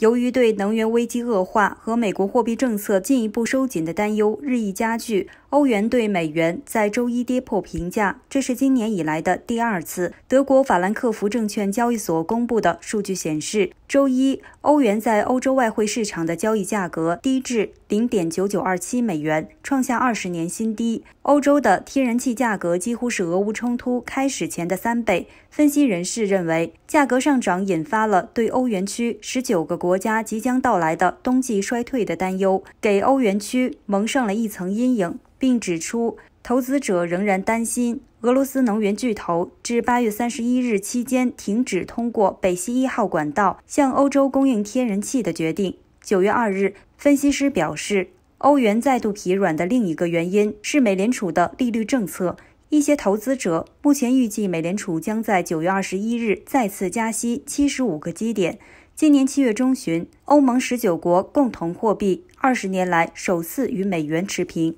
由于对能源危机恶化和美国货币政策进一步收紧的担忧日益加剧，欧元对美元在周一跌破平价，这是今年以来的第二次。德国法兰克福证券交易所公布的数据显示，周一欧元在欧洲外汇市场的交易价格低至零点九九二七美元，创下二十年新低。欧洲的天然气价格几乎是俄乌冲突开始前的三倍。分析人士认为。价格上涨引发了对欧元区十九个国家即将到来的冬季衰退的担忧，给欧元区蒙上了一层阴影，并指出投资者仍然担心俄罗斯能源巨头至八月三十一日期间停止通过北溪一号管道向欧洲供应天然气的决定。九月二日，分析师表示，欧元再度疲软的另一个原因是美联储的利率政策。一些投资者目前预计，美联储将在九月二十一日再次加息七十五个基点。今年七月中旬，欧盟十九国共同货币二十年来首次与美元持平。